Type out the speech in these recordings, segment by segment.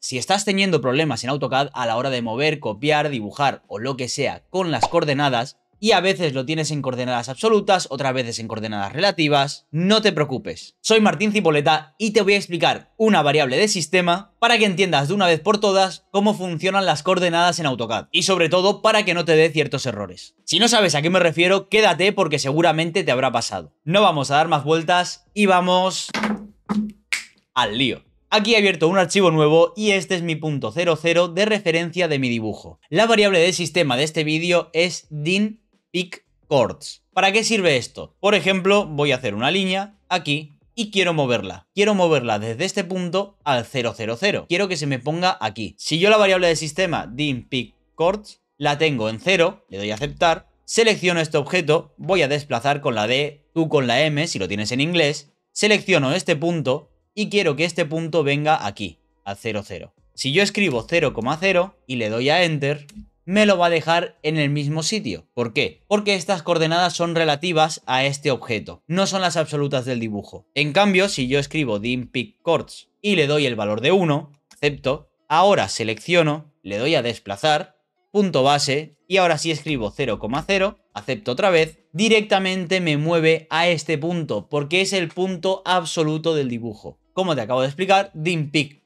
Si estás teniendo problemas en AutoCAD a la hora de mover, copiar, dibujar o lo que sea con las coordenadas, y a veces lo tienes en coordenadas absolutas, otras veces en coordenadas relativas, no te preocupes. Soy Martín Cipoleta y te voy a explicar una variable de sistema para que entiendas de una vez por todas cómo funcionan las coordenadas en AutoCAD y sobre todo para que no te dé ciertos errores. Si no sabes a qué me refiero, quédate porque seguramente te habrá pasado. No vamos a dar más vueltas y vamos al lío. Aquí he abierto un archivo nuevo y este es mi punto 00 de referencia de mi dibujo. La variable de sistema de este vídeo es din pick ¿Para qué sirve esto? Por ejemplo, voy a hacer una línea aquí y quiero moverla. Quiero moverla desde este punto al 000. Quiero que se me ponga aquí. Si yo la variable de sistema din pick la tengo en 0, le doy a aceptar, selecciono este objeto, voy a desplazar con la D, tú con la M si lo tienes en inglés, selecciono este punto y quiero que este punto venga aquí, a 0,0. Si yo escribo 0,0 y le doy a Enter, me lo va a dejar en el mismo sitio. ¿Por qué? Porque estas coordenadas son relativas a este objeto, no son las absolutas del dibujo. En cambio, si yo escribo dim pick chords y le doy el valor de 1, acepto, ahora selecciono, le doy a desplazar punto base y ahora si escribo 0,0, acepto otra vez, directamente me mueve a este punto porque es el punto absoluto del dibujo. Como te acabo de explicar, dim pick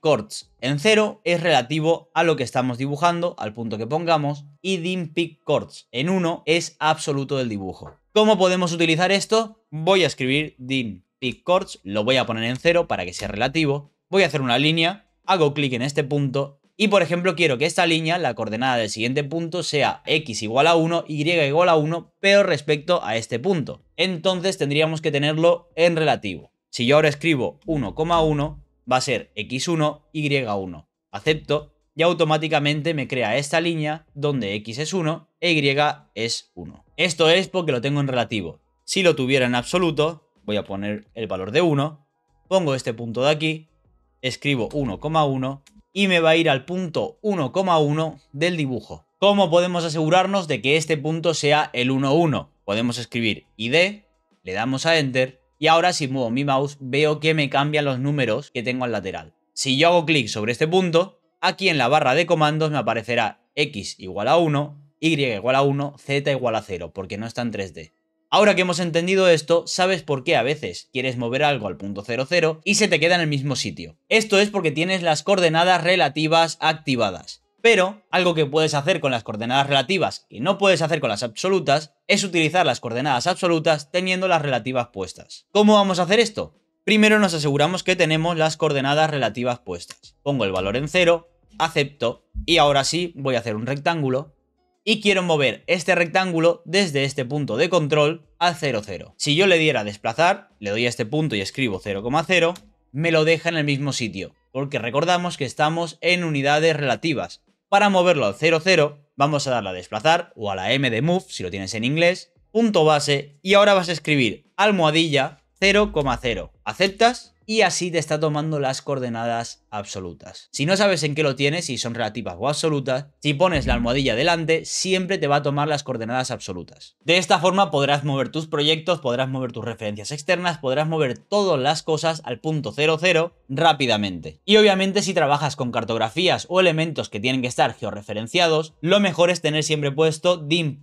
en 0 es relativo a lo que estamos dibujando, al punto que pongamos, y dim pick en 1 es absoluto del dibujo. ¿Cómo podemos utilizar esto? Voy a escribir dim pick chords, lo voy a poner en 0 para que sea relativo, voy a hacer una línea, hago clic en este punto y por ejemplo, quiero que esta línea, la coordenada del siguiente punto, sea x igual a 1, y igual a 1, pero respecto a este punto. Entonces tendríamos que tenerlo en relativo. Si yo ahora escribo 1,1, va a ser x1, y1. Acepto y automáticamente me crea esta línea donde x es 1 e y es 1. Esto es porque lo tengo en relativo. Si lo tuviera en absoluto, voy a poner el valor de 1, pongo este punto de aquí, escribo 1,1 y me va a ir al punto 1,1 del dibujo. ¿Cómo podemos asegurarnos de que este punto sea el 1,1? Podemos escribir ID, le damos a Enter y ahora si muevo mi mouse veo que me cambian los números que tengo al lateral. Si yo hago clic sobre este punto, aquí en la barra de comandos me aparecerá X igual a 1, Y igual a 1, Z igual a 0, porque no está en 3D. Ahora que hemos entendido esto, sabes por qué a veces quieres mover algo al punto 00 y se te queda en el mismo sitio. Esto es porque tienes las coordenadas relativas activadas. Pero algo que puedes hacer con las coordenadas relativas y no puedes hacer con las absolutas es utilizar las coordenadas absolutas teniendo las relativas puestas. ¿Cómo vamos a hacer esto? Primero nos aseguramos que tenemos las coordenadas relativas puestas. Pongo el valor en 0, acepto y ahora sí voy a hacer un rectángulo y quiero mover este rectángulo desde este punto de control al 0,0. Si yo le diera a desplazar, le doy a este punto y escribo 0,0, me lo deja en el mismo sitio, porque recordamos que estamos en unidades relativas. Para moverlo al 0,0 vamos a darle a desplazar o a la M de move, si lo tienes en inglés, punto base, y ahora vas a escribir almohadilla 0,0. ¿Aceptas? y así te está tomando las coordenadas absolutas. Si no sabes en qué lo tienes, si son relativas o absolutas, si pones la almohadilla delante, siempre te va a tomar las coordenadas absolutas. De esta forma podrás mover tus proyectos, podrás mover tus referencias externas, podrás mover todas las cosas al punto 00 rápidamente. Y obviamente si trabajas con cartografías o elementos que tienen que estar georreferenciados, lo mejor es tener siempre puesto dim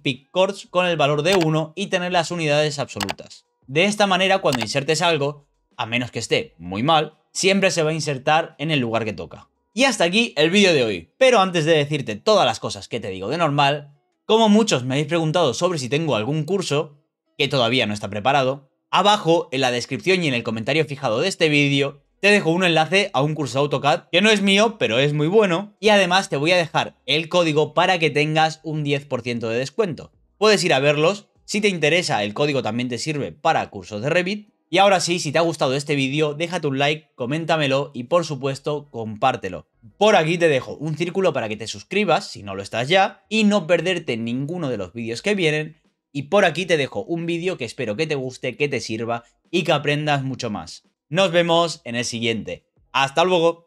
con el valor de 1 y tener las unidades absolutas. De esta manera, cuando insertes algo, a menos que esté muy mal, siempre se va a insertar en el lugar que toca. Y hasta aquí el vídeo de hoy, pero antes de decirte todas las cosas que te digo de normal, como muchos me habéis preguntado sobre si tengo algún curso, que todavía no está preparado, abajo en la descripción y en el comentario fijado de este vídeo te dejo un enlace a un curso AutoCAD que no es mío, pero es muy bueno. Y además te voy a dejar el código para que tengas un 10% de descuento. Puedes ir a verlos. Si te interesa, el código también te sirve para cursos de Revit. Y ahora sí, si te ha gustado este vídeo, déjate un like, coméntamelo y por supuesto, compártelo. Por aquí te dejo un círculo para que te suscribas, si no lo estás ya, y no perderte ninguno de los vídeos que vienen. Y por aquí te dejo un vídeo que espero que te guste, que te sirva y que aprendas mucho más. Nos vemos en el siguiente. ¡Hasta luego!